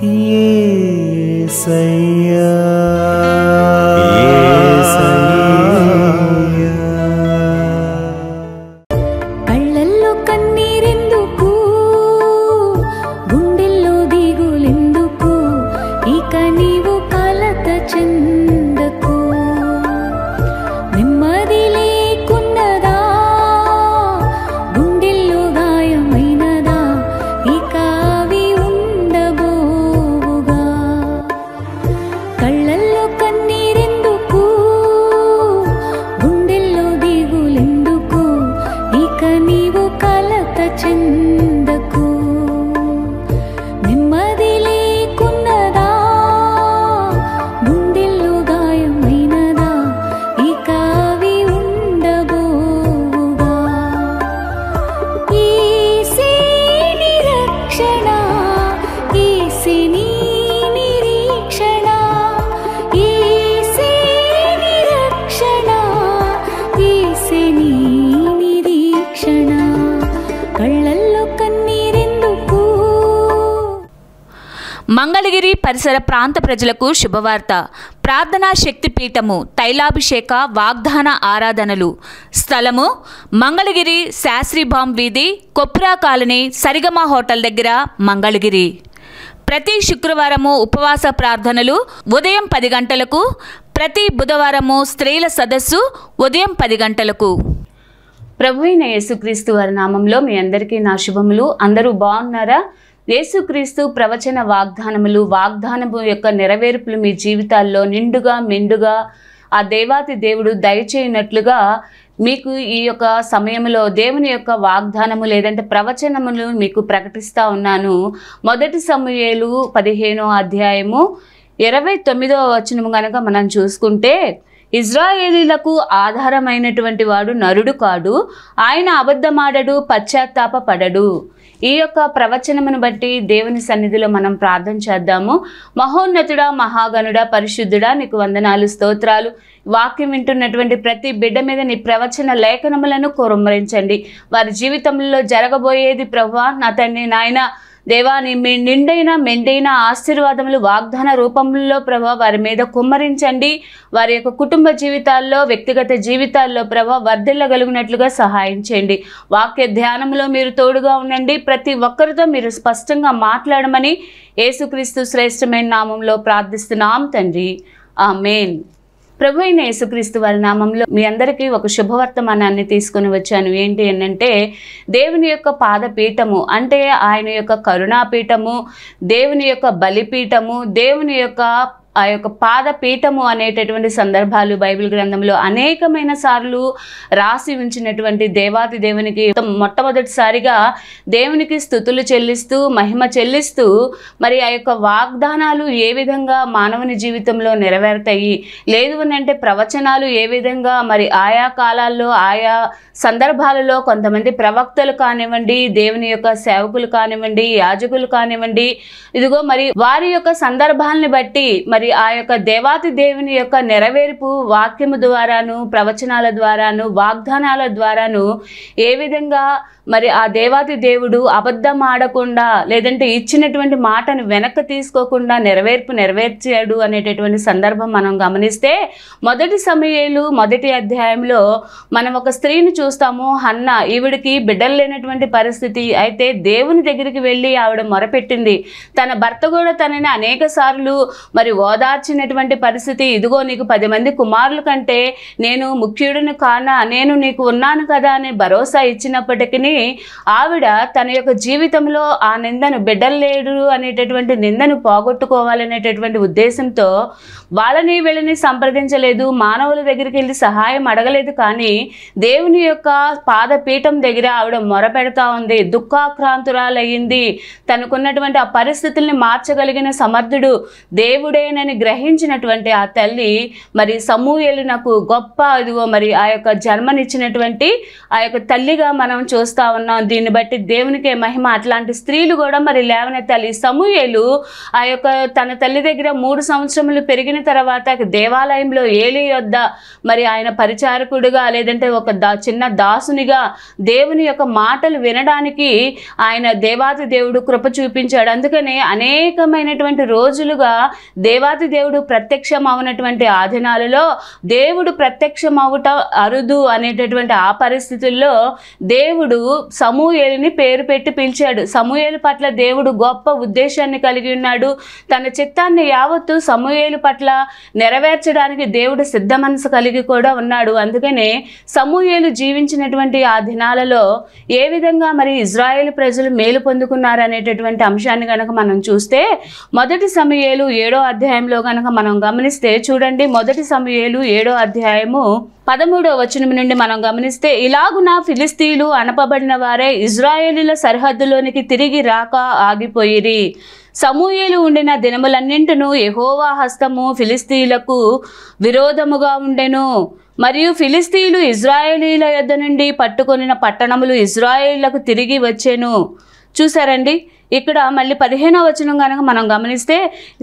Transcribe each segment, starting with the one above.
夜色。మంగళగిరి పరిసర ప్రాంత ప్రజలకు శుభవార్త ప్రార్థనా పీఠము తైలాభిషేక వాగ్దాన ఆరాధనలు స్థలము మంగళగిరి శాస్త్రీభామ్ వీధి కొప్పురా కాలనీ సరిగమ హోటల్ దగ్గర మంగళగిరి ప్రతి శుక్రవారము ఉపవాస ప్రార్థనలు ఉదయం పది గంటలకు ప్రతి బుధవారము స్త్రీల సదస్సు ఉదయం పది గంటలకు ప్రభు అయిన యేసుక్రీస్తు వారి నామంలో మీ అందరికీ నా శుభములు అందరూ బాగున్నారా యేసుక్రీస్తు ప్రవచన వాగ్దానములు వాగ్దానము యొక్క నెరవేర్పులు మీ జీవితాల్లో నిండుగా మెండుగా ఆ దేవాతి దేవుడు దయచేయనట్లుగా మీకు ఈ యొక్క సమయంలో దేవుని యొక్క వాగ్దానము లేదంటే ప్రవచనములు మీకు ప్రకటిస్తూ ఉన్నాను మొదటి సమయాలు పదిహేనో అధ్యాయము ఇరవై తొమ్మిదో వచనము కనుక మనం చూసుకుంటే ఇజ్రాయేలీలకు ఆధారమైనటువంటి వాడు నరుడు కాడు ఆయన అబద్ధమాడడు పశ్చాత్తాపడడు ఈ యొక్క ప్రవచనమును బట్టి దేవుని సన్నిధిలో మనం ప్రార్థన చేద్దాము మహోన్నతుడా మహాగనుడ పరిశుద్ధుడా నీకు వందనాలు స్తోత్రాలు వాక్యం వింటున్నటువంటి ప్రతి బిడ్డ మీద నీ ప్రవచన లేఖనములను కొరమరించండి వారి జీవితంలో జరగబోయేది ప్రభు నా తండ్రి నాయన దేవా మీ నిండైన మెండైన ఆశీర్వాదములు వాగ్దాన రూపంలో ప్రభా వారి మీద కుమ్మరించండి వారి యొక్క కుటుంబ జీవితాల్లో వ్యక్తిగత జీవితాల్లో ప్రభా వర్ధిల్లగలిగినట్లుగా సహాయం చేయండి వాక్య ధ్యానంలో మీరు తోడుగా ఉండండి ప్రతి ఒక్కరితో మీరు స్పష్టంగా మాట్లాడమని యేసుక్రీస్తు శ్రేష్టమైన నామంలో ప్రార్థిస్తున్నాం తండ్రి మెయిన్ ప్రభు అయిన యేసుక్రీస్తు వారి నామంలో మీ అందరికీ ఒక శుభవర్తమానాన్ని తీసుకుని వచ్చాను ఏంటి అంటే దేవుని యొక్క పాదపీఠము అంటే ఆయన యొక్క కరుణాపీఠము దేవుని యొక్క బలిపీఠము దేవుని యొక్క ఆ యొక్క పాదపీఠము అనేటటువంటి సందర్భాలు బైబిల్ గ్రంథంలో అనేకమైన సార్లు రాసి ఉంచినటువంటి దేవాది దేవునికి మొట్టమొదటిసారిగా దేవునికి స్థుతులు చెల్లిస్తూ మహిమ చెల్లిస్తూ మరి ఆ యొక్క వాగ్దానాలు ఏ విధంగా మానవుని జీవితంలో నెరవేరుతాయి లేదు అంటే ప్రవచనాలు ఏ విధంగా మరి ఆయా కాలాల్లో ఆయా సందర్భాలలో కొంతమంది ప్రవక్తలు కానివ్వండి దేవుని యొక్క సేవకులు కానివ్వండి యాజకులు కానివ్వండి ఇదిగో మరి వారి యొక్క సందర్భాలని బట్టి మరి అవి ఆ యొక్క దేవాతి దేవుని యొక్క నెరవేర్పు వాక్యము ద్వారాను ప్రవచనాల ద్వారాను వాగ్దానాల ద్వారాను ఏ విధంగా మరి ఆ దేవాతి దేవుడు అబద్ధం ఆడకుండా లేదంటే ఇచ్చినటువంటి మాటను వెనక్కి తీసుకోకుండా నెరవేర్పు నెరవేర్చాడు అనేటటువంటి సందర్భం మనం గమనిస్తే మొదటి సమయాలు మొదటి అధ్యాయంలో మనం ఒక స్త్రీని చూస్తాము హన్న ఈవిడికి బిడ్డలు లేనటువంటి పరిస్థితి అయితే దేవుని దగ్గరికి వెళ్ళి ఆవిడ మొరపెట్టింది తన భర్త కూడా తనని అనేక సార్లు మరి ఓదార్చినటువంటి పరిస్థితి ఇదిగో నీకు పది మంది కుమారుల కంటే నేను ముఖ్యుడిని కానా నేను నీకు ఉన్నాను కదా అని భరోసా ఇచ్చినప్పటికీ ఆవిడ తన యొక్క జీవితంలో ఆ నిందను బిడ్డలేడు అనేటటువంటి నిందను పోగొట్టుకోవాలనేటటువంటి ఉద్దేశంతో వాళ్ళని వీళ్ళని సంప్రదించలేదు మానవుల దగ్గరికి వెళ్ళి సహాయం అడగలేదు కానీ దేవుని యొక్క పాదపీఠం దగ్గర ఆవిడ మొరపెడతా ఉంది దుఃఖాక్రాంతురాలయ్యింది తనకున్నటువంటి ఆ పరిస్థితుల్ని మార్చగలిగిన సమర్థుడు దేవుడే ఆయనని గ్రహించినటువంటి ఆ తల్లి మరి సమూహలు నాకు గొప్ప అదిగో మరి ఆ యొక్క జన్మనిచ్చినటువంటి ఆ యొక్క తల్లిగా మనం చూస్తూ ఉన్నాం దీన్ని బట్టి దేవునికే మహిమ అట్లాంటి స్త్రీలు కూడా మరి లేవనే తల్లి సమూహలు ఆ యొక్క తన తల్లి దగ్గర మూడు సంవత్సరములు పెరిగిన తర్వాత దేవాలయంలో ఏలి యొద్ద మరి ఆయన పరిచారకుడుగా లేదంటే ఒక దా చిన్న దాసునిగా దేవుని యొక్క మాటలు వినడానికి ఆయన దేవాది దేవుడు కృప చూపించాడు అందుకనే అనేకమైనటువంటి రోజులుగా దేవా ఉగాది దేవుడు ప్రత్యక్షం అవునటువంటి ఆ దేవుడు ప్రత్యక్షం అవుట అరుదు అనేటటువంటి ఆ పరిస్థితుల్లో దేవుడు సమూహేలుని పేరు పెట్టి పిలిచాడు సమూహేలు పట్ల దేవుడు గొప్ప ఉద్దేశాన్ని కలిగి ఉన్నాడు తన చిత్తాన్ని యావత్తు సమూహేలు పట్ల నెరవేర్చడానికి దేవుడు సిద్ధ మనసు కలిగి కూడా ఉన్నాడు అందుకనే సమూహేలు జీవించినటువంటి ఆ దినాలలో ఏ విధంగా మరి ఇజ్రాయేల్ ప్రజలు మేలు పొందుకున్నారు అనేటటువంటి అంశాన్ని కనుక మనం చూస్తే మొదటి సమూహేలు ఏడో అధ్యాయం అధ్యాయంలో గనక మనం గమనిస్తే చూడండి మొదటి సమయలు ఏడో అధ్యాయము పదమూడో వచనం నుండి మనం గమనిస్తే ఇలాగున ఫిలిస్తీన్లు అనపబడిన వారే ఇజ్రాయేలీల సరిహద్దులోనికి తిరిగి రాక ఆగిపోయిరి సమూయేలు ఉండిన దినములన్నింటిను ఎహోవా హస్తము ఫిలిస్తీన్లకు విరోధముగా ఉండెను మరియు ఫిలిస్తీన్లు ఇజ్రాయేలీల యొద్ద నుండి పట్టుకొనిన పట్టణములు ఇజ్రాయేళ్లకు తిరిగి వచ్చెను చూసారండి ఇక్కడ మళ్ళీ పదిహేనో వచనం కనుక మనం గమనిస్తే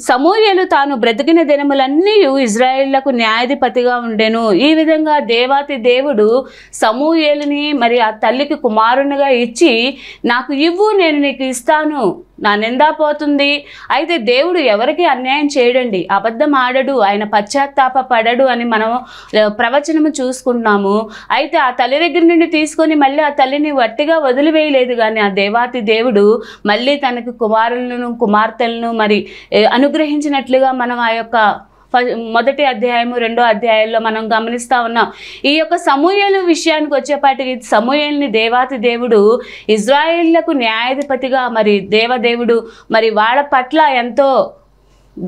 సమూహలు తాను బ్రతికిన దినములన్నీ ఇజ్రాయేళ్లకు న్యాయాధిపతిగా ఉండెను ఈ విధంగా దేవాతి దేవుడు సమూహేలుని మరి ఆ తల్లికి కుమారునిగా ఇచ్చి నాకు ఇవ్వు నేను నీకు ఇస్తాను నా నిందా పోతుంది అయితే దేవుడు ఎవరికి అన్యాయం చేయడండి అబద్ధం ఆడడు ఆయన పశ్చాత్తాప పడడు అని మనం ప్రవచనము చూసుకున్నాము అయితే ఆ తల్లి దగ్గర నుండి తీసుకొని మళ్ళీ ఆ తల్లిని వట్టిగా వదిలివేయలేదు కానీ ఆ దేవాతి దేవుడు మళ్ళీ తండ్రి తనకు కుమారులను కుమార్తెలను మరి అనుగ్రహించినట్లుగా మనం ఆ యొక్క మొదటి అధ్యాయము రెండో అధ్యాయంలో మనం గమనిస్తూ ఉన్నాం ఈ యొక్క సమూహలు విషయానికి వచ్చేపాటికి సమూహల్ని దేవాతి దేవుడు ఇజ్రాయేళ్లకు న్యాయాధిపతిగా మరి దేవదేవుడు మరి వాళ్ళ పట్ల ఎంతో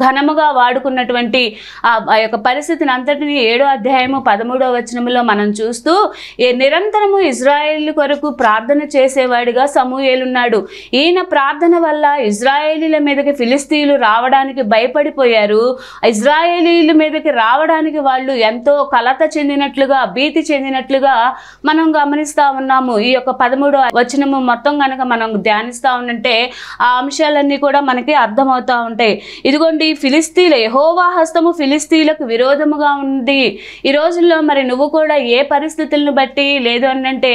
ఘనముగా వాడుకున్నటువంటి ఆ యొక్క పరిస్థితిని అంతటిని ఏడో అధ్యాయము పదమూడో వచనంలో మనం చూస్తూ నిరంతరము ఇజ్రాయేల్ కొరకు ప్రార్థన చేసేవాడిగా సమూహేలున్నాడు ఈయన ప్రార్థన వల్ల ఇజ్రాయేలీల మీదకి ఫిలిస్తీన్లు రావడానికి భయపడిపోయారు ఇజ్రాయేలీల మీదకి రావడానికి వాళ్ళు ఎంతో కలత చెందినట్లుగా భీతి చెందినట్లుగా మనం గమనిస్తూ ఉన్నాము ఈ యొక్క పదమూడో వచనము మొత్తం కనుక మనం ధ్యానిస్తూ ఉంటే ఆ అంశాలన్నీ కూడా మనకి అర్థమవుతూ ఉంటాయి ఇదిగో ఉండి ఫిలిస్తీన్ల యహోవా హస్తము ఫిలిస్తీన్లకు విరోధముగా ఉంది ఈ రోజుల్లో మరి నువ్వు కూడా ఏ పరిస్థితులను బట్టి లేదు అనంటే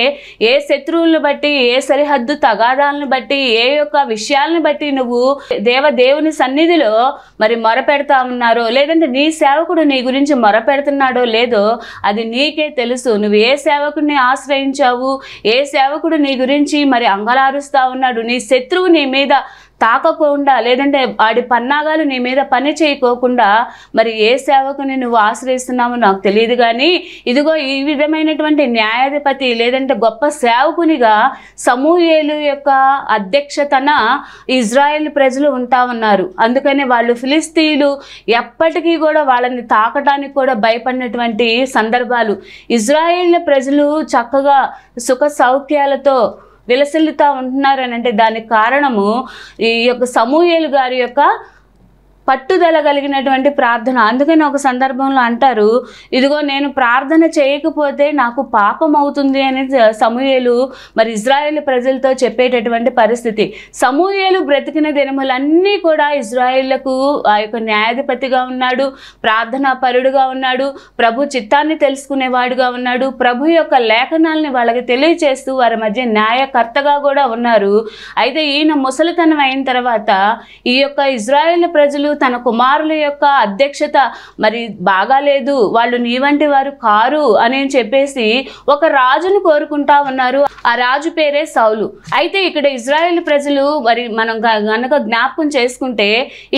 ఏ శత్రువులను బట్టి ఏ సరిహద్దు తగాదాలను బట్టి ఏ యొక్క విషయాలను బట్టి నువ్వు దేవ దేవుని సన్నిధిలో మరి మొరపెడతా ఉన్నారో లేదంటే నీ సేవకుడు నీ గురించి మొరపెడుతున్నాడో లేదో అది నీకే తెలుసు నువ్వు ఏ సేవకుడిని ఆశ్రయించావు ఏ సేవకుడు నీ గురించి మరి అంగలారుస్తా ఉన్నాడు నీ శత్రువు నీ మీద తాకకుండా లేదంటే వాడి పన్నాగాలు నీ మీద పని చేయకోకుండా మరి ఏ సేవకుని నువ్వు ఆశ్రయిస్తున్నావో నాకు తెలియదు కానీ ఇదిగో ఈ విధమైనటువంటి న్యాయాధిపతి లేదంటే గొప్ప సేవకునిగా సమూహేలు యొక్క అధ్యక్షతన ఇజ్రాయెల్ ప్రజలు ఉంటా ఉన్నారు అందుకనే వాళ్ళు ఫిలిస్తీన్లు ఎప్పటికీ కూడా వాళ్ళని తాకటానికి కూడా భయపడినటువంటి సందర్భాలు ఇజ్రాయెల్ ప్రజలు చక్కగా సుఖ సౌఖ్యాలతో విలసిల్లుతా ఉంటున్నారని అంటే దానికి కారణము ఈ యొక్క సమూహేలు గారి యొక్క పట్టుదల కలిగినటువంటి ప్రార్థన అందుకని ఒక సందర్భంలో అంటారు ఇదిగో నేను ప్రార్థన చేయకపోతే నాకు పాపం అవుతుంది అని సమూహలు మరి ఇజ్రాయేల్ ప్రజలతో చెప్పేటటువంటి పరిస్థితి సమూహలు బ్రతికిన దినములన్నీ కూడా ఇజ్రాయేళ్లకు ఆ యొక్క న్యాయాధిపతిగా ఉన్నాడు ప్రార్థనా పరుడుగా ఉన్నాడు ప్రభు చిత్తాన్ని తెలుసుకునేవాడుగా ఉన్నాడు ప్రభు యొక్క లేఖనాలని వాళ్ళకి తెలియచేస్తూ వారి మధ్య న్యాయకర్తగా కూడా ఉన్నారు అయితే ఈయన ముసలితనం అయిన తర్వాత ఈ యొక్క ఇజ్రాయేల్ ప్రజలు తన కుమారుల యొక్క అధ్యక్షత మరి బాగాలేదు వాళ్ళు నీ వంటి వారు కారు అని చెప్పేసి ఒక రాజును కోరుకుంటా ఉన్నారు ఆ రాజు పేరే సౌలు అయితే ఇక్కడ ఇజ్రాయెల్ ప్రజలు మరి మనం గనక జ్ఞాపకం చేసుకుంటే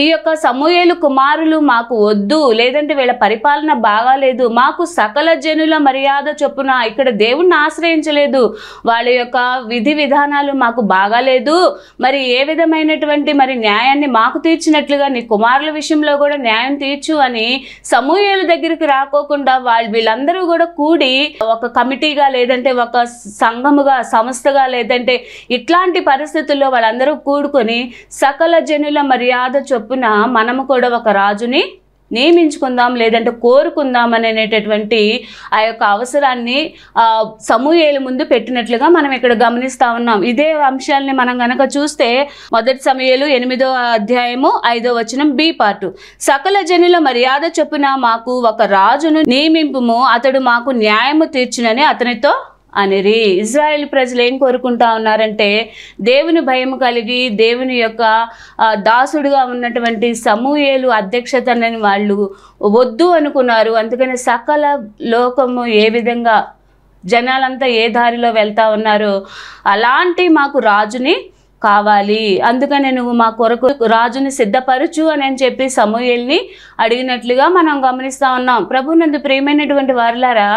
ఈ యొక్క సమూహేలు కుమారులు మాకు వద్దు లేదంటే వీళ్ళ పరిపాలన బాగాలేదు మాకు సకల జనుల మర్యాద చొప్పున ఇక్కడ దేవుణ్ణి ఆశ్రయించలేదు వాళ్ళ యొక్క విధి విధానాలు మాకు బాగాలేదు మరి ఏ విధమైనటువంటి మరి న్యాయాన్ని మాకు తీర్చినట్లుగా నీ కుమార్ కుమారుల విషయంలో కూడా న్యాయం తీర్చు అని సమూహాల దగ్గరికి రాకోకుండా వాళ్ళు వీళ్ళందరూ కూడా కూడి ఒక కమిటీగా లేదంటే ఒక సంఘముగా సంస్థగా లేదంటే ఇట్లాంటి పరిస్థితుల్లో వాళ్ళందరూ కూడుకొని సకల జనుల మర్యాద చొప్పున మనము కూడా ఒక రాజుని నియమించుకుందాం లేదంటే కోరుకుందాం అనేటటువంటి ఆ యొక్క అవసరాన్ని సమూహేల ముందు పెట్టినట్లుగా మనం ఇక్కడ గమనిస్తూ ఉన్నాం ఇదే అంశాలని మనం గనక చూస్తే మొదటి సమయాలు ఎనిమిదో అధ్యాయము ఐదో వచనం బి పార్టు సకల జనుల మర్యాద చొప్పున మాకు ఒక రాజును నియమింపుము అతడు మాకు న్యాయము తీర్చునని అతనితో అనేది ఇజ్రాయెల్ ప్రజలు ఏం కోరుకుంటా ఉన్నారంటే దేవుని భయం కలిగి దేవుని యొక్క దాసుడుగా ఉన్నటువంటి సమూహేలు అధ్యక్షతనని వాళ్ళు వద్దు అనుకున్నారు అందుకని సకల లోకము ఏ విధంగా జనాలంతా ఏ దారిలో వెళ్తా ఉన్నారో అలాంటి మాకు రాజుని కావాలి అందుకనే నువ్వు మా కొరకు రాజుని సిద్ధపరచు అని అని చెప్పి సమూహల్ని అడిగినట్లుగా మనం గమనిస్తూ ఉన్నాం ప్రభు నందు ప్రియమైనటువంటి వారులారా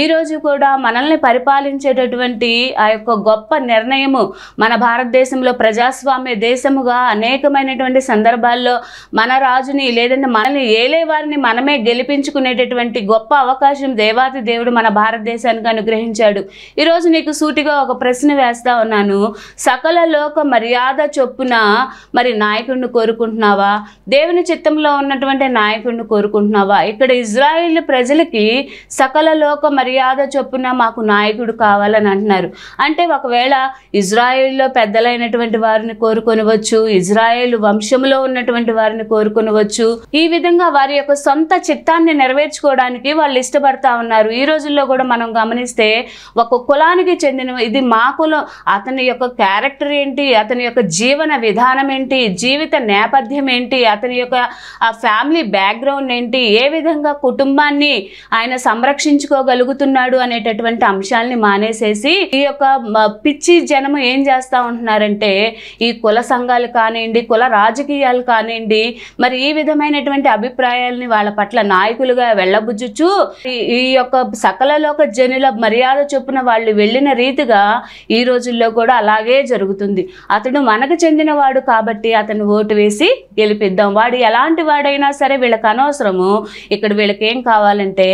ఈరోజు కూడా మనల్ని పరిపాలించేటటువంటి ఆ యొక్క గొప్ప నిర్ణయము మన భారతదేశంలో ప్రజాస్వామ్య దేశముగా అనేకమైనటువంటి సందర్భాల్లో మన రాజుని లేదంటే మనల్ని ఏలే వారిని మనమే గెలిపించుకునేటటువంటి గొప్ప అవకాశం దేవాది దేవుడు మన భారతదేశానికి అనుగ్రహించాడు ఈరోజు నీకు సూటిగా ఒక ప్రశ్న వేస్తా ఉన్నాను సకల లోక మర్యాద చొప్పున మరి నాయకుడిని కోరుకుంటున్నావా దేవుని చిత్తంలో ఉన్నటువంటి నాయకుడిని కోరుకుంటున్నావా ఇక్కడ ఇజ్రాయిల్ ప్రజలకి సకల లోక మర్యాద చొప్పున మాకు నాయకుడు కావాలని అంటున్నారు అంటే ఒకవేళ ఇజ్రాయిల్లో పెద్దలైనటువంటి వారిని కోరుకొనవచ్చు ఇజ్రాయిల్ వంశంలో ఉన్నటువంటి వారిని కోరుకొనవచ్చు ఈ విధంగా వారి యొక్క సొంత చిత్తాన్ని నెరవేర్చుకోవడానికి వాళ్ళు ఇష్టపడతా ఉన్నారు ఈ రోజుల్లో కూడా మనం గమనిస్తే ఒక కులానికి చెందిన ఇది మా కులం అతని యొక్క క్యారెక్టర్ ఏంటి అతని యొక్క జీవన విధానం ఏంటి జీవిత నేపథ్యం ఏంటి అతని యొక్క ఆ ఫ్యామిలీ బ్యాక్గ్రౌండ్ ఏంటి ఏ విధంగా కుటుంబాన్ని ఆయన సంరక్షించుకోగలుగుతున్నాడు అనేటటువంటి అంశాలని మానేసేసి ఈ యొక్క పిచ్చి జనం ఏం చేస్తూ ఉంటున్నారంటే ఈ కుల సంఘాలు కానివ్వండి కుల రాజకీయాలు కానివ్వండి మరి ఈ విధమైనటువంటి అభిప్రాయాలని వాళ్ళ పట్ల నాయకులుగా వెళ్ళబుజ్జుచ్చు ఈ యొక్క సకలలోక జనుల మర్యాద చొప్పున వాళ్ళు వెళ్ళిన రీతిగా ఈ రోజుల్లో కూడా అలాగే జరుగుతుంది అతడు మనకు చెందినవాడు కాబట్టి అతను ఓటు వేసి గెలిపిద్దాం వాడు ఎలాంటి వాడైనా సరే వీళ్ళకి అనవసరము ఇక్కడ వీళ్ళకి ఏం కావాలంటే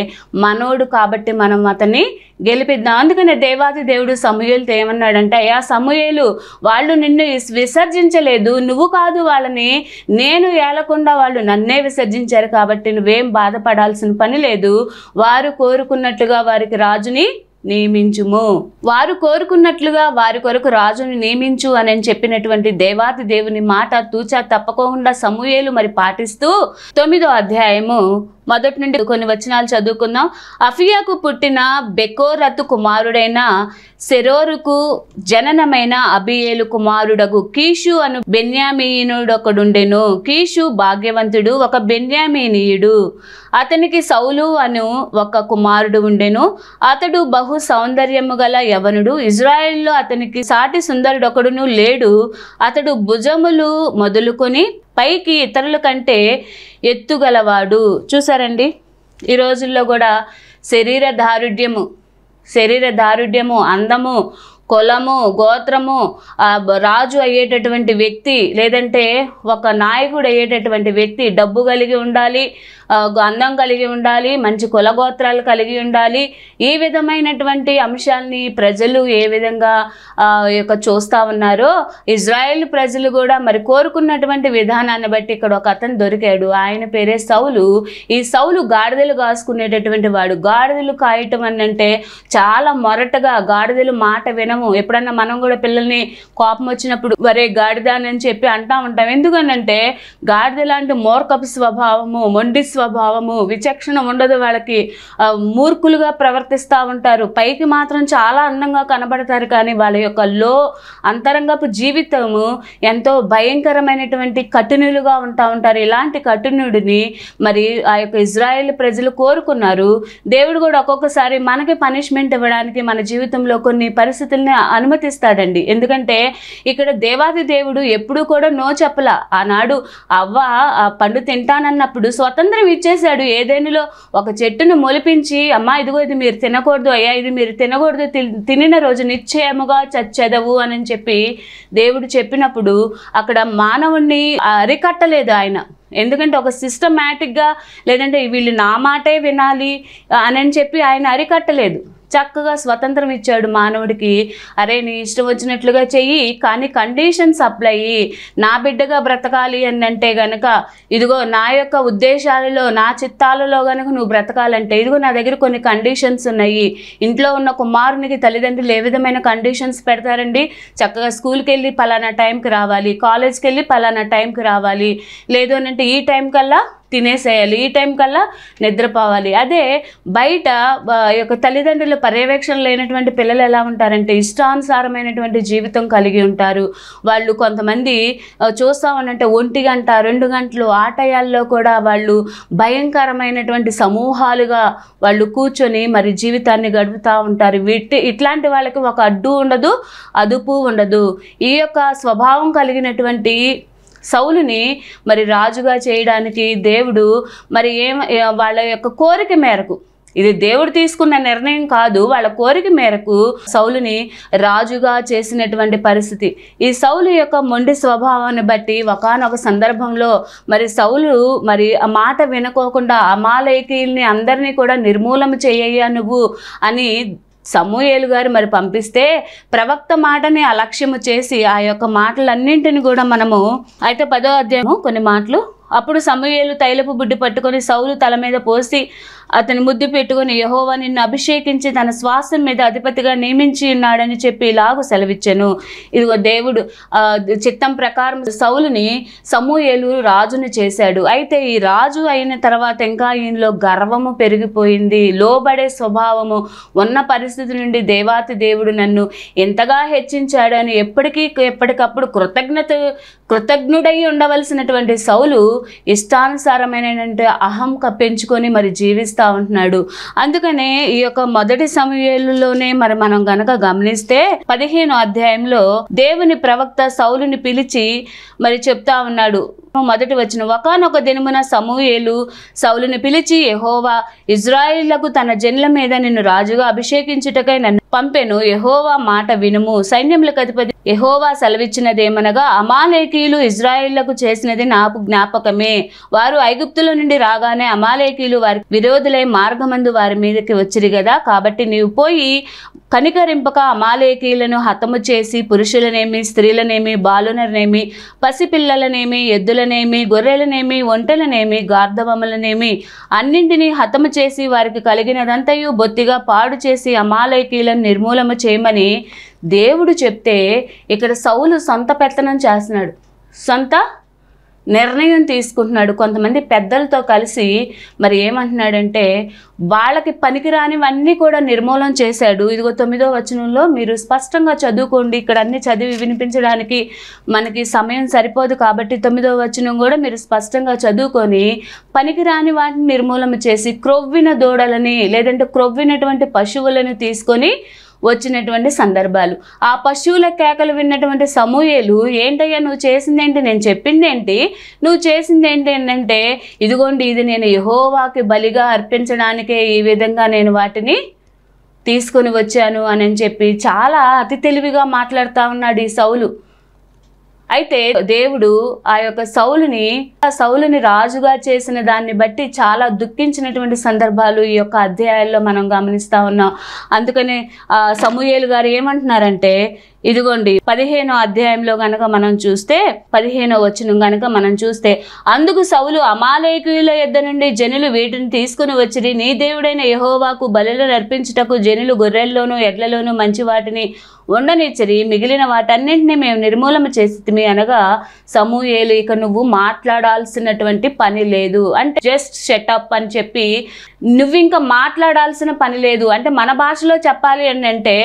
మనోడు కాబట్టి మనం అతన్ని గెలిపిద్దాం అందుకనే దేవాది దేవుడు సమూహలతో ఏమన్నాడంటే అయ్యా సమూహలు వాళ్ళు నిన్ను విసర్జించలేదు నువ్వు కాదు వాళ్ళని నేను ఏలకుండా వాళ్ళు నన్నే విసర్జించారు కాబట్టి నువ్వేం బాధపడాల్సిన పని లేదు వారు కోరుకున్నట్లుగా వారికి రాజుని నియమించుము వారు కోరుకున్నట్లుగా వారి కొరకు రాజును నియమించు అని చెప్పినటువంటి దేవాది దేవుని మాట తూచా తప్పకుండా సమూయేలు మరి పాటిస్తూ తొమ్మిదో అధ్యాయము మొదటి నుండి కొన్ని వచనాలు చదువుకుందాం అఫియాకు పుట్టిన బెకోరతు కుమారుడైన సెరోరుకు జననమైన అబియేలు కుమారుడగు కీషు అను బెన్యామీనుడొకడుండెను కీషు భాగ్యవంతుడు ఒక బెన్యామీనీయుడు అతనికి సౌలు అను ఒక కుమారుడు ఉండెను అతడు బహు సౌందర్యము గల యవనుడు ఇజ్రాయెల్లో అతనికి సాటి సుందరుడొకడును లేడు అతడు భుజములు మొదలుకొని పైకి ఇతరుల కంటే ఎత్తుగలవాడు చూసారండి ఈ రోజుల్లో కూడా శరీర దారుఢ్యము శరీర దారుఢ్యము అందము కులము గోత్రము రాజు అయ్యేటటువంటి వ్యక్తి లేదంటే ఒక నాయకుడు అయ్యేటటువంటి వ్యక్తి డబ్బు కలిగి ఉండాలి అందం కలిగి ఉండాలి మంచి కులగోత్రాలు కలిగి ఉండాలి ఈ విధమైనటువంటి అంశాలని ప్రజలు ఏ విధంగా యొక్క చూస్తూ ఉన్నారో ఇజ్రాయెల్ ప్రజలు కూడా మరి కోరుకున్నటువంటి విధానాన్ని బట్టి ఇక్కడ ఒక అతను దొరికాడు ఆయన పేరే సౌలు ఈ సౌలు గాడిదలు కాసుకునేటటువంటి వాడు గాడిదలు కాయటం అనంటే చాలా మొరటగా గాడిదలు మాట వినవు మనము ఎప్పుడన్నా మనం కూడా పిల్లల్ని కోపం వచ్చినప్పుడు వరే గాడిద అని చెప్పి అంటా ఉంటాం ఎందుకనంటే గాడిద లాంటి మోర్కపు స్వభావము మొండి స్వభావము విచక్షణ ఉండదు వాళ్ళకి మూర్ఖులుగా ప్రవర్తిస్తూ ఉంటారు పైకి మాత్రం చాలా అందంగా కనబడతారు కానీ వాళ్ళ యొక్క లో అంతరంగపు జీవితము ఎంతో భయంకరమైనటువంటి కఠినులుగా ఉంటా ఉంటారు ఇలాంటి కఠినుడిని మరి ఆ యొక్క ఇజ్రాయెల్ ప్రజలు కోరుకున్నారు దేవుడు కూడా ఒక్కొక్కసారి మనకి పనిష్మెంట్ ఇవ్వడానికి మన జీవితంలో కొన్ని పరిస్థితులని అనుమతిస్తాడండి ఎందుకంటే ఇక్కడ దేవాది దేవుడు ఎప్పుడు కూడా నో చెప్పల ఆనాడు అవ్వ ఆ పండు తింటానన్నప్పుడు స్వతంత్రం ఇచ్చేశాడు ఏదేనిలో ఒక చెట్టును మొలిపించి అమ్మా ఇదిగో ఇది మీరు తినకూడదు అయ్యా ఇది మీరు తినకూడదు తినిన రోజు నిశ్చయముగా చచ్చెదవు అని చెప్పి దేవుడు చెప్పినప్పుడు అక్కడ మానవుణ్ణి అరికట్టలేదు ఆయన ఎందుకంటే ఒక సిస్టమేటిక్గా లేదంటే వీళ్ళు నా మాటే వినాలి అని చెప్పి ఆయన అరికట్టలేదు చక్కగా స్వతంత్రం ఇచ్చాడు మానవుడికి అరే నీ ఇష్టం వచ్చినట్లుగా చెయ్యి కానీ కండిషన్స్ అప్లై నా బిడ్డగా బ్రతకాలి అని అంటే గనక ఇదిగో నా యొక్క ఉద్దేశాలలో నా చిత్తాలలో గనక నువ్వు బ్రతకాలంటే ఇదిగో నా దగ్గర కొన్ని కండిషన్స్ ఉన్నాయి ఇంట్లో ఉన్న కుమారునికి తల్లిదండ్రులు ఏ విధమైన కండిషన్స్ పెడతారండి చక్కగా స్కూల్కి వెళ్ళి పలానా టైంకి రావాలి కాలేజ్కి వెళ్ళి పలానా టైంకి రావాలి లేదు అంటే ఈ టైం కల్లా తినేసేయాలి ఈ టైం కల్లా నిద్రపోవాలి అదే బయట యొక్క తల్లిదండ్రుల పర్యవేక్షణ లేనటువంటి పిల్లలు ఎలా ఉంటారంటే ఇష్టానుసారమైనటువంటి జీవితం కలిగి ఉంటారు వాళ్ళు కొంతమంది చూస్తామనంటే ఒంటి గంట రెండు గంటలు ఆటయాల్లో కూడా వాళ్ళు భయంకరమైనటువంటి సమూహాలుగా వాళ్ళు కూర్చొని మరి జీవితాన్ని గడుపుతూ ఉంటారు వీటి ఇట్లాంటి వాళ్ళకి ఒక అడ్డు ఉండదు అదుపు ఉండదు ఈ యొక్క స్వభావం కలిగినటువంటి సౌలుని మరి రాజుగా చేయడానికి దేవుడు మరి ఏం వాళ్ళ యొక్క కోరిక మేరకు ఇది దేవుడు తీసుకున్న నిర్ణయం కాదు వాళ్ళ కోరిక మేరకు సౌలుని రాజుగా చేసినటువంటి పరిస్థితి ఈ సౌలు యొక్క మొండి స్వభావాన్ని బట్టి ఒకనొక సందర్భంలో మరి సౌలు మరి ఆ మాట వినుకోకుండా అమాలయకీల్ని అందరినీ కూడా నిర్మూలన చేయ నువ్వు అని సమూహేలు గారు మరి పంపిస్తే ప్రవక్త మాటని అలక్ష్యము చేసి ఆ యొక్క మాటలన్నింటిని కూడా మనము అయితే పదో అధ్యాయము కొన్ని మాటలు అప్పుడు సమూయేలు తైలపు బుడ్డి పట్టుకొని సౌలు తల మీద పోసి అతని ముద్దు పెట్టుకుని యహోవా నిన్ను అభిషేకించి తన శ్వాసం మీద అధిపతిగా నియమించి ఉన్నాడని చెప్పి ఇలాగూ సెలవిచ్చాను ఇదిగో దేవుడు చిత్తం ప్రకారం సౌలుని సమూహేలు రాజుని చేశాడు అయితే ఈ రాజు అయిన తర్వాత ఇంకా ఈయనలో గర్వము పెరిగిపోయింది లోబడే స్వభావము ఉన్న పరిస్థితి నుండి దేవాతి దేవుడు నన్ను ఎంతగా హెచ్చించాడని ఎప్పటికీ ఎప్పటికప్పుడు కృతజ్ఞత కృతజ్ఞుడై ఉండవలసినటువంటి సౌలు ఇష్టానుసారమైన అహం కప్పించుకొని మరి జీవిస్తా చేస్తూ ఉంటున్నాడు అందుకనే ఈ యొక్క మొదటి సమయంలోనే మరి మనం గనక గమనిస్తే పదిహేను అధ్యాయంలో దేవుని ప్రవక్త సౌలుని పిలిచి మరి చెప్తా ఉన్నాడు మొదటి వచ్చిన ఒకనొక దినమున సమూయేలు సౌలుని పిలిచి యహోవా ఇజ్రాయిళ్లకు తన జన్ల మీద నిన్ను రాజుగా అభిషేకించుటకై నన్ను పంపెను యహోవా మాట వినుము సైన్యములకు అధిపతి యహోవా సెలవిచ్చినదేమనగా అమాలేకీయులు ఇజ్రాయిళ్లకు చేసినది నాకు జ్ఞాపకమే వారు ఐగుప్తుల నుండి రాగానే అమాలేకీయులు వారి విరోధులై మార్గమందు వారి మీదకి వచ్చిరి కదా కాబట్టి నీవు పోయి కనికరింపక అమాలేకీయులను హతము చేసి పురుషులనేమి స్త్రీలనేమి బాలునరనేమి పసిపిల్లలనేమి ఎద్దుల పశువులనేమి గొర్రెలనేమి ఒంటెలనేమి గార్ధవములనేమి అన్నింటినీ హతము చేసి వారికి కలిగినదంతయు బొత్తిగా పాడు చేసి అమాలయకీలను నిర్మూలము చేయమని దేవుడు చెప్తే ఇక్కడ సౌలు సొంత పెత్తనం చేస్తున్నాడు సొంత నిర్ణయం తీసుకుంటున్నాడు కొంతమంది పెద్దలతో కలిసి మరి ఏమంటున్నాడంటే వాళ్ళకి పనికిరానివన్నీ కూడా నిర్మూలన చేశాడు ఇదిగో తొమ్మిదో వచనంలో మీరు స్పష్టంగా చదువుకోండి ఇక్కడ అన్ని చదివి వినిపించడానికి మనకి సమయం సరిపోదు కాబట్టి తొమ్మిదో వచనం కూడా మీరు స్పష్టంగా చదువుకొని పనికిరాని వాటిని నిర్మూలన చేసి క్రొవ్విన దూడలని లేదంటే క్రొవ్వినటువంటి పశువులను తీసుకొని వచ్చినటువంటి సందర్భాలు ఆ పశువుల కేకలు విన్నటువంటి సమూహలు ఏంటయ్యా నువ్వు చేసిందేంటి నేను చెప్పిందేంటి నువ్వు చేసిందేంటి ఏంటంటే ఇదిగోండి ఇది నేను యహోవాకి బలిగా అర్పించడానికే ఈ విధంగా నేను వాటిని తీసుకొని వచ్చాను అని చెప్పి చాలా అతి తెలివిగా మాట్లాడుతూ ఉన్నాడు ఈ సౌలు అయితే దేవుడు ఆ యొక్క సౌలుని ఆ సౌలుని రాజుగా చేసిన దాన్ని బట్టి చాలా దుఃఖించినటువంటి సందర్భాలు ఈ యొక్క అధ్యాయాల్లో మనం గమనిస్తా ఉన్నాం అందుకనే సమూహేలు గారు ఏమంటున్నారంటే ఇదిగోండి పదిహేనో అధ్యాయంలో గనక మనం చూస్తే పదిహేనో వచ్చిన గనక మనం చూస్తే అందుకు సౌలు అమాలేకుల యొద్ద నుండి జనులు వీటిని తీసుకుని వచ్చి నీ దేవుడైన యహోవాకు బలులు నర్పించుటకు జనులు గొర్రెల్లోనూ ఎడ్లలోనూ మంచి వాటిని ఉండనిచ్చరి మిగిలిన వాటన్నింటినీ మేము నిర్మూలన చేసిమి అనగా సమూహేలు ఇక నువ్వు మాట్లాడాల్సినటువంటి పని లేదు అంటే జస్ట్ షెటప్ అని చెప్పి నువ్వు ఇంకా మాట్లాడాల్సిన పని లేదు అంటే మన భాషలో చెప్పాలి అని అంటే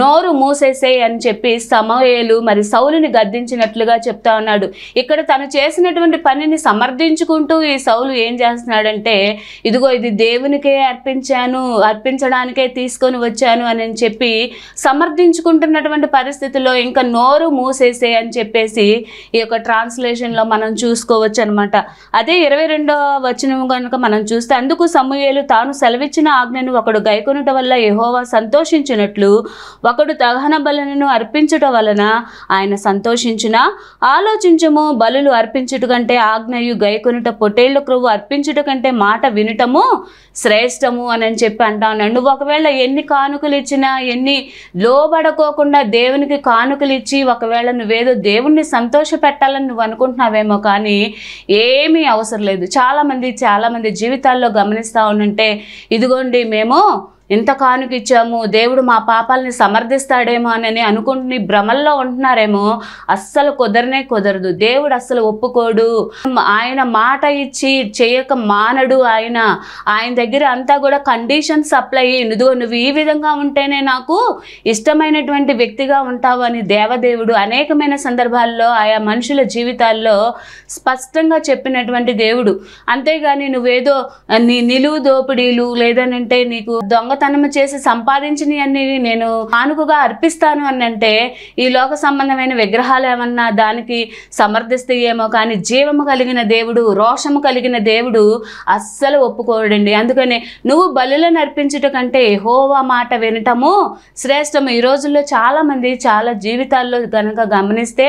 నోరు మూసేసేయి అని చెప్పి చెప్పి సమయలు మరి సౌలుని గద్దించినట్లుగా చెప్తా ఉన్నాడు ఇక్కడ తను చేసినటువంటి పనిని సమర్థించుకుంటూ ఈ సౌలు ఏం చేస్తున్నాడంటే ఇదిగో ఇది దేవునికే అర్పించాను అర్పించడానికే తీసుకొని వచ్చాను అని చెప్పి సమర్థించుకుంటున్నటువంటి పరిస్థితుల్లో ఇంకా నోరు మూసేసే అని చెప్పేసి ఈ యొక్క ట్రాన్స్లేషన్లో మనం చూసుకోవచ్చు అనమాట అదే ఇరవై రెండో వచనం కనుక మనం చూస్తే అందుకు సమూహలు తాను సెలవిచ్చిన ఆజ్ఞను ఒకడు గైకొనుట వల్ల యహోవా సంతోషించినట్లు ఒకడు దహన బలను అర్పి అర్పించుట వలన ఆయన సంతోషించున ఆలోచించము బలులు అర్పించుట కంటే ఆజ్ఞయు గైకొనుట పొటేళ్ల క్రవ్వు అర్పించుట కంటే మాట వినటము శ్రేష్టము అని చెప్పి అంటాను నువ్వు ఒకవేళ ఎన్ని కానుకలు ఇచ్చినా ఎన్ని లోబడకోకుండా దేవునికి కానుకలు ఇచ్చి ఒకవేళ నువ్వేదో దేవుణ్ణి సంతోష పెట్టాలని నువ్వు అనుకుంటున్నావేమో కానీ ఏమీ అవసరం లేదు చాలామంది చాలామంది జీవితాల్లో గమనిస్తూ ఉంటే ఇదిగోండి మేము ఇంత కానుకిచ్చాము దేవుడు మా పాపాలని సమర్థిస్తాడేమో అని అనుకుంటుని భ్రమల్లో ఉంటున్నారేమో అస్సలు కుదరనే కుదరదు దేవుడు అస్సలు ఒప్పుకోడు ఆయన మాట ఇచ్చి చేయక మానడు ఆయన ఆయన దగ్గర అంతా కూడా కండిషన్ సప్లై నువ్వు నువ్వు ఈ విధంగా ఉంటేనే నాకు ఇష్టమైనటువంటి వ్యక్తిగా ఉంటావు అని దేవదేవుడు అనేకమైన సందర్భాల్లో ఆయా మనుషుల జీవితాల్లో స్పష్టంగా చెప్పినటువంటి దేవుడు అంతేగాని నువ్వేదో నీ నిలువు దోపిడీలు లేదనంటే నీకు దొంగ తనము చేసి అన్ని నేను కానుకగా అర్పిస్తాను అని అంటే ఈ లోక సంబంధమైన విగ్రహాలు ఏమన్నా దానికి సమర్థిస్తే ఏమో కానీ జీవము కలిగిన దేవుడు రోషము కలిగిన దేవుడు అస్సలు ఒప్పుకోడండి అందుకని నువ్వు బలులను అర్పించట కంటే హోవా మాట వినటము శ్రేష్టము ఈ రోజుల్లో చాలామంది చాలా జీవితాల్లో కనుక గమనిస్తే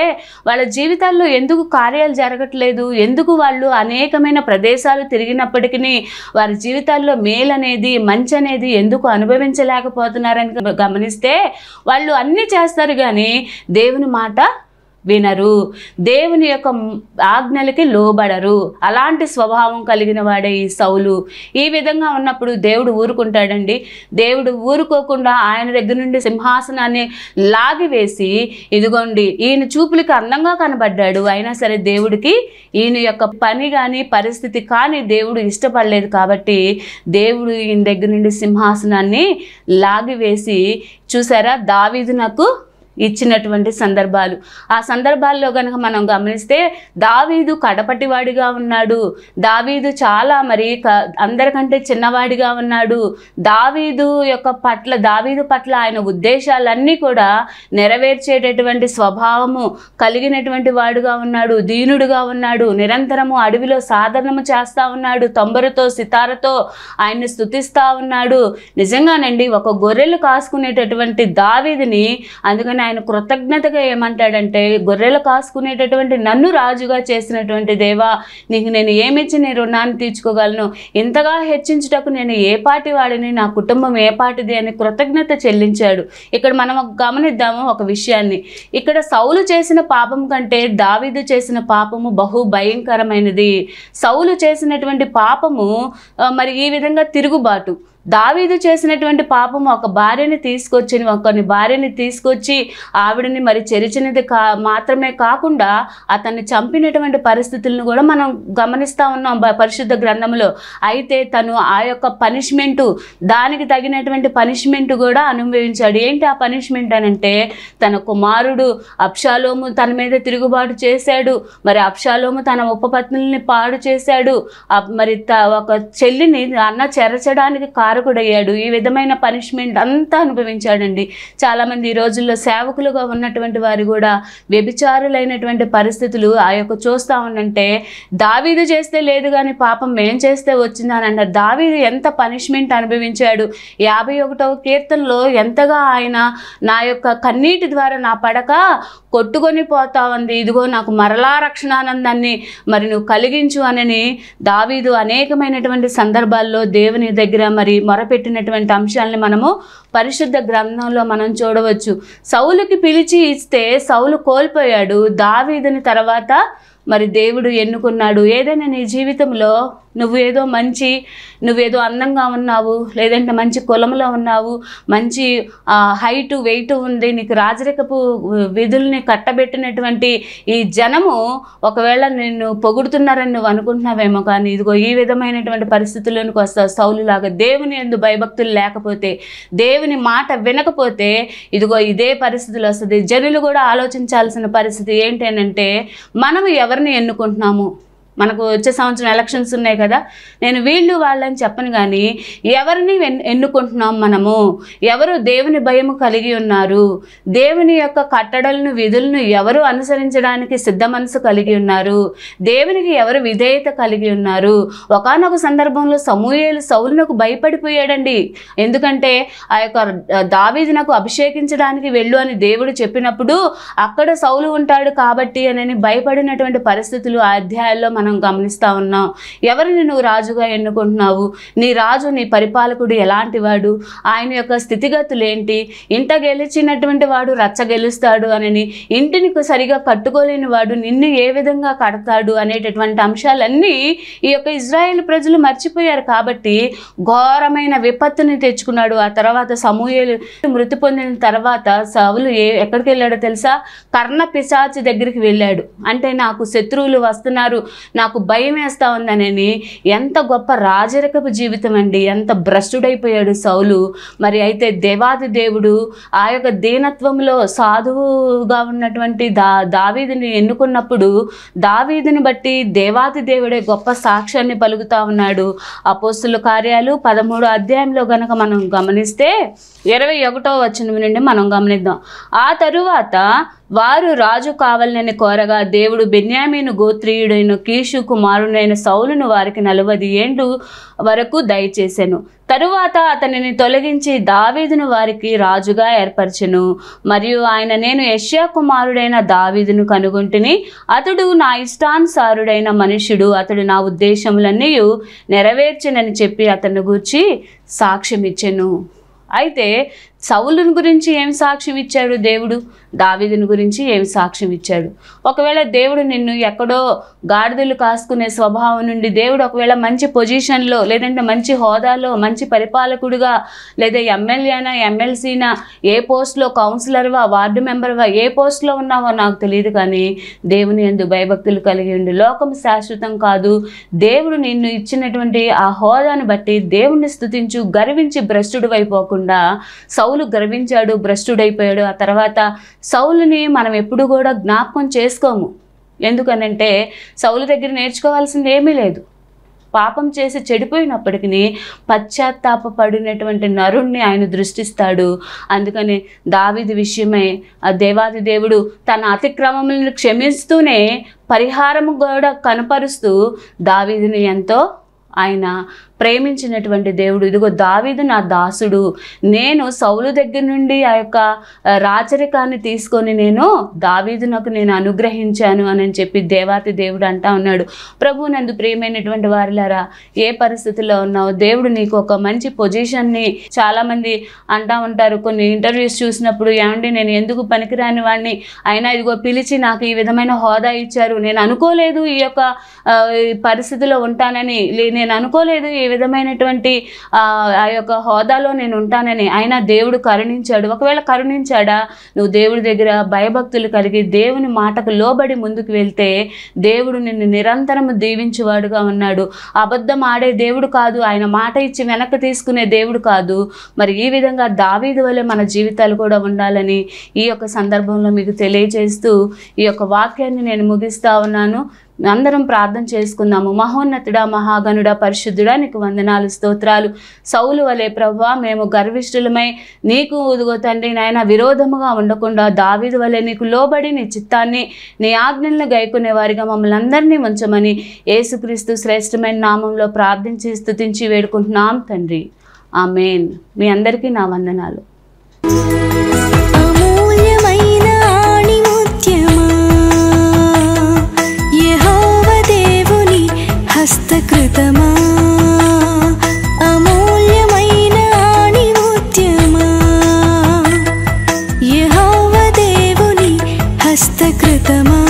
వాళ్ళ జీవితాల్లో ఎందుకు కార్యాలు జరగట్లేదు ఎందుకు వాళ్ళు అనేకమైన ప్రదేశాలు తిరిగినప్పటికీ వారి జీవితాల్లో మేలు అనేది మంచి అనేది ఎందుకు ఎందుకు అనుభవించలేకపోతున్నారని గమనిస్తే వాళ్ళు అన్నీ చేస్తారు కానీ దేవుని మాట వినరు దేవుని యొక్క ఆజ్ఞలకి లోబడరు అలాంటి స్వభావం కలిగిన వాడే ఈ సౌలు ఈ విధంగా ఉన్నప్పుడు దేవుడు ఊరుకుంటాడండి దేవుడు ఊరుకోకుండా ఆయన దగ్గర నుండి సింహాసనాన్ని లాగివేసి ఇదిగోండి ఈయన చూపులకి అందంగా కనబడ్డాడు అయినా సరే దేవుడికి ఈయన యొక్క పని కానీ పరిస్థితి కానీ దేవుడు ఇష్టపడలేదు కాబట్టి దేవుడు ఈయన దగ్గర నుండి సింహాసనాన్ని లాగివేసి చూసారా దావీదు నాకు ఇచ్చినటువంటి సందర్భాలు ఆ సందర్భాల్లో కనుక మనం గమనిస్తే దావీదు కడపటివాడిగా ఉన్నాడు దావీదు చాలా మరి అందరికంటే చిన్నవాడిగా ఉన్నాడు దావీదు యొక్క పట్ల దావీదు పట్ల ఆయన ఉద్దేశాలన్నీ కూడా నెరవేర్చేటటువంటి స్వభావము కలిగినటువంటి వాడుగా ఉన్నాడు దీనుడుగా ఉన్నాడు నిరంతరము అడవిలో సాధనము చేస్తూ ఉన్నాడు తొంబరుతో సితారతో ఆయన్ని స్థుతిస్తూ ఉన్నాడు నిజంగానండి ఒక గొర్రెలు కాసుకునేటటువంటి దావీదిని అందుకని ఆయన కృతజ్ఞతగా ఏమంటాడంటే గొర్రెలు కాసుకునేటటువంటి నన్ను రాజుగా చేసినటువంటి దేవా నీకు నేను ఏమిచ్చి నీ రుణాన్ని తీర్చుకోగలను ఇంతగా హెచ్చించుటకు నేను ఏ పాటి వాడిని నా కుటుంబం ఏ పాటిది అని కృతజ్ఞత చెల్లించాడు ఇక్కడ మనం గమనిద్దాము ఒక విషయాన్ని ఇక్కడ సౌలు చేసిన పాపం కంటే దావిదు చేసిన పాపము బహు భయంకరమైనది సౌలు చేసినటువంటి పాపము మరి ఈ విధంగా తిరుగుబాటు దావీదు చేసినటువంటి పాపం ఒక భార్యని తీసుకొచ్చి ఒకరిని భార్యని తీసుకొచ్చి ఆవిడని మరి చెరిచినది కా మాత్రమే కాకుండా అతన్ని చంపినటువంటి పరిస్థితులను కూడా మనం గమనిస్తూ ఉన్నాం పరిశుద్ధ గ్రంథంలో అయితే తను ఆ యొక్క పనిష్మెంటు దానికి తగినటువంటి పనిష్మెంట్ కూడా అనుభవించాడు ఏంటి ఆ పనిష్మెంట్ అని అంటే తన కుమారుడు అప్షాలోము తన మీద తిరుగుబాటు చేశాడు మరి అప్షాలోము తన ఉపపత్నుల్ని పాడు చేశాడు మరి ఒక చెల్లిని అన్న చెరచడానికి కారణం కారకుడయ్యాడు ఈ విధమైన పనిష్మెంట్ అంతా అనుభవించాడండి చాలామంది ఈ రోజుల్లో సేవకులుగా ఉన్నటువంటి వారు కూడా వ్యభిచారులైనటువంటి పరిస్థితులు ఆ యొక్క చూస్తూ ఉండంటే దావీదు చేస్తే లేదు కానీ పాపం మేం చేస్తే అని అన్నారు దావీదు ఎంత పనిష్మెంట్ అనుభవించాడు యాభై ఒకటవ కీర్తనలో ఎంతగా ఆయన నా యొక్క కన్నీటి ద్వారా నా పడక కొట్టుకొని పోతా ఉంది ఇదిగో నాకు మరలా రక్షణానందాన్ని మరి నువ్వు కలిగించు అనని దావీదు అనేకమైనటువంటి సందర్భాల్లో దేవుని దగ్గర మరి మొరపెట్టినటువంటి అంశాలని మనము పరిశుద్ధ గ్రంథంలో మనం చూడవచ్చు సౌలుకి పిలిచి ఇస్తే సౌలు కోల్పోయాడు దావీదిని తర్వాత మరి దేవుడు ఎన్నుకున్నాడు ఏదైనా నీ జీవితంలో నువ్వు ఏదో మంచి నువ్వేదో అందంగా ఉన్నావు లేదంటే మంచి కులంలో ఉన్నావు మంచి హైటు వెయిట్ ఉంది నీకు రాజరికపు విధుల్ని కట్టబెట్టినటువంటి ఈ జనము ఒకవేళ నిన్ను పొగుడుతున్నారని నువ్వు అనుకుంటున్నావేమో కానీ ఇదిగో ఈ విధమైనటువంటి పరిస్థితుల్లోనికి వస్తావు సౌలులాగా దేవుని ఎందు భయభక్తులు లేకపోతే దేవుని మాట వినకపోతే ఇదిగో ఇదే పరిస్థితులు వస్తుంది జనులు కూడా ఆలోచించాల్సిన పరిస్థితి ఏంటంటే మనం ఎవరు ఎవరిని ఎన్నుకుంటున్నాము మనకు వచ్చే సంవత్సరం ఎలక్షన్స్ ఉన్నాయి కదా నేను వీళ్ళు వాళ్ళని చెప్పను కానీ ఎవరిని ఎన్నుకుంటున్నాం మనము ఎవరు దేవుని భయము కలిగి ఉన్నారు దేవుని యొక్క కట్టడలను విధులను ఎవరు అనుసరించడానికి సిద్ధ మనసు కలిగి ఉన్నారు దేవునికి ఎవరు విధేయత కలిగి ఉన్నారు ఒకనొక సందర్భంలో సమూహలు సౌలునకు భయపడిపోయాడండి ఎందుకంటే ఆ యొక్క దావీదినకు అభిషేకించడానికి వెళ్ళు అని దేవుడు చెప్పినప్పుడు అక్కడ సౌలు ఉంటాడు కాబట్టి అని భయపడినటువంటి పరిస్థితులు ఆ అధ్యాయాల్లో మనం గమనిస్తూ ఉన్నాం ఎవరిని నువ్వు రాజుగా ఎన్నుకుంటున్నావు నీ రాజు నీ పరిపాలకుడు ఎలాంటి వాడు ఆయన యొక్క స్థితిగతులు ఏంటి ఇంట గెలిచినటువంటి వాడు రచ్చ గెలుస్తాడు అని ఇంటిని సరిగా కట్టుకోలేని వాడు నిన్ను ఏ విధంగా కడతాడు అనేటటువంటి అంశాలన్నీ ఈ యొక్క ఇజ్రాయేల్ ప్రజలు మర్చిపోయారు కాబట్టి ఘోరమైన విపత్తుని తెచ్చుకున్నాడు ఆ తర్వాత సమూహలు మృతి పొందిన తర్వాత సవులు ఏ ఎక్కడికి వెళ్ళాడో తెలుసా కర్ణ పిశాచి దగ్గరికి వెళ్ళాడు అంటే నాకు శత్రువులు వస్తున్నారు నాకు భయం వేస్తా ఉందనని ఎంత గొప్ప రాజరకపు జీవితం అండి ఎంత భ్రష్టుడైపోయాడు సౌలు మరి అయితే దేవాది దేవుడు ఆ యొక్క దీనత్వంలో సాధువుగా ఉన్నటువంటి దా దావీదిని ఎన్నుకున్నప్పుడు దావీదిని బట్టి దేవాది దేవుడే గొప్ప సాక్ష్యాన్ని పలుకుతా ఉన్నాడు అపోస్తుల కార్యాలు పదమూడు అధ్యాయంలో గనక మనం గమనిస్తే ఇరవై ఒకటో వచ్చిన నుండి మనం గమనిద్దాం ఆ తరువాత వారు రాజు కావాలని కోరగా దేవుడు బెన్యామీను గోత్రీయుడైన కీషు కుమారుడైన సౌలును వారికి నలభై ఏండ్లు వరకు దయచేశాను తరువాత అతనిని తొలగించి దావీదును వారికి రాజుగా ఏర్పరచను మరియు ఆయన నేను యష్యా కుమారుడైన దావీదును కనుగొంటిని అతడు నా ఇష్టానుసారుడైన మనుషుడు అతడు నా ఉద్దేశములన్నీ నెరవేర్చనని చెప్పి అతను గూర్చి సాక్ష్యమిచ్చెను అయితే సౌలుని గురించి ఏం సాక్ష్యం ఇచ్చాడు దేవుడు దావీదుని గురించి ఏం సాక్ష్యం ఇచ్చాడు ఒకవేళ దేవుడు నిన్ను ఎక్కడో గాడిదలు కాసుకునే స్వభావం నుండి దేవుడు ఒకవేళ మంచి పొజిషన్లో లేదంటే మంచి హోదాలో మంచి పరిపాలకుడుగా లేదా ఎమ్మెల్యేనా ఎమ్మెల్సీనా ఏ పోస్ట్లో కౌన్సిలర్వా వార్డు మెంబర్వా ఏ పోస్ట్లో ఉన్నావో నాకు తెలియదు కానీ దేవుని ఎందు భయభక్తులు కలిగి ఉండి లోకం శాశ్వతం కాదు దేవుడు నిన్ను ఇచ్చినటువంటి ఆ హోదాను బట్టి దేవుణ్ణి స్థుతించు గర్వించి భ్రష్టుడు అయిపోకుండా సౌ సౌలు గర్వించాడు భ్రష్టుడైపోయాడు ఆ తర్వాత సౌలుని మనం ఎప్పుడు కూడా జ్ఞాపకం చేసుకోము ఎందుకనంటే సౌలు దగ్గర నేర్చుకోవాల్సింది ఏమీ లేదు పాపం చేసి చెడిపోయినప్పటికీ పశ్చాత్తాపడినటువంటి నరుణ్ణి ఆయన దృష్టిస్తాడు అందుకని దావిది విషయమే ఆ దేవాది దేవుడు తన అతిక్రమములను క్షమిస్తూనే పరిహారం కూడా కనపరుస్తూ దావిదిని ఎంతో ఆయన ప్రేమించినటువంటి దేవుడు ఇదిగో దావీదు నా దాసుడు నేను సౌలు దగ్గర నుండి ఆ యొక్క రాచరికాన్ని తీసుకొని నేను దావీదు నాకు నేను అనుగ్రహించాను అని చెప్పి దేవాతి దేవుడు అంటా ఉన్నాడు ప్రభు నందు ప్రియమైనటువంటి వారిలారా ఏ పరిస్థితుల్లో ఉన్నావు దేవుడు నీకు ఒక మంచి పొజిషన్ని చాలామంది అంటా ఉంటారు కొన్ని ఇంటర్వ్యూస్ చూసినప్పుడు ఏమండి నేను ఎందుకు పనికిరాని వాడిని అయినా ఇదిగో పిలిచి నాకు ఈ విధమైన హోదా ఇచ్చారు నేను అనుకోలేదు ఈ యొక్క పరిస్థితిలో ఉంటానని నేను అనుకోలేదు ఈ విధమైనటువంటి ఆ యొక్క హోదాలో నేను ఉంటానని ఆయన దేవుడు కరుణించాడు ఒకవేళ కరుణించాడా నువ్వు దేవుడి దగ్గర భయభక్తులు కలిగి దేవుని మాటకు లోబడి ముందుకు వెళ్తే దేవుడు నిన్ను నిరంతరం దీవించేవాడుగా ఉన్నాడు అబద్ధం ఆడే దేవుడు కాదు ఆయన మాట ఇచ్చి వెనక్కి తీసుకునే దేవుడు కాదు మరి ఈ విధంగా దావీదు వలె మన జీవితాలు కూడా ఉండాలని ఈ యొక్క సందర్భంలో మీకు తెలియజేస్తూ ఈ యొక్క వాక్యాన్ని నేను ముగిస్తా ఉన్నాను అందరం ప్రార్థన చేసుకుందాము మహోన్నతుడ మహాగణుడ పరిశుద్ధుడ నీకు వందనాలు స్తోత్రాలు సౌలు వలే ప్రభా మేము గర్విష్ఠులమై నీకు ఊదుగో తండ్రి నాయన విరోధముగా ఉండకుండా దావిదు వలె నీకు లోబడి నీ చిత్తాన్ని నీ ఆజ్ఞలను గైకునే వారిగా మమ్మల్ని అందరినీ ఉంచమని యేసుక్రీస్తు శ్రేష్టమైన నామంలో ప్రార్థించి స్థుతించి వేడుకుంటున్నాం తండ్రి ఆ మెయిన్ మీ అందరికీ నా వందనాలు హస్తకృతమా అమూల్యమైన ఆణిముత్యమా దేవుని హస్తకృతమా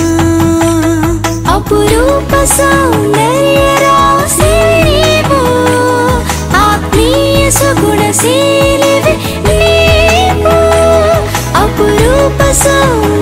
అపురూప సౌందర్య రాశివో ఆత్మీయ సగుణ నీవు అపురూప సౌందర్య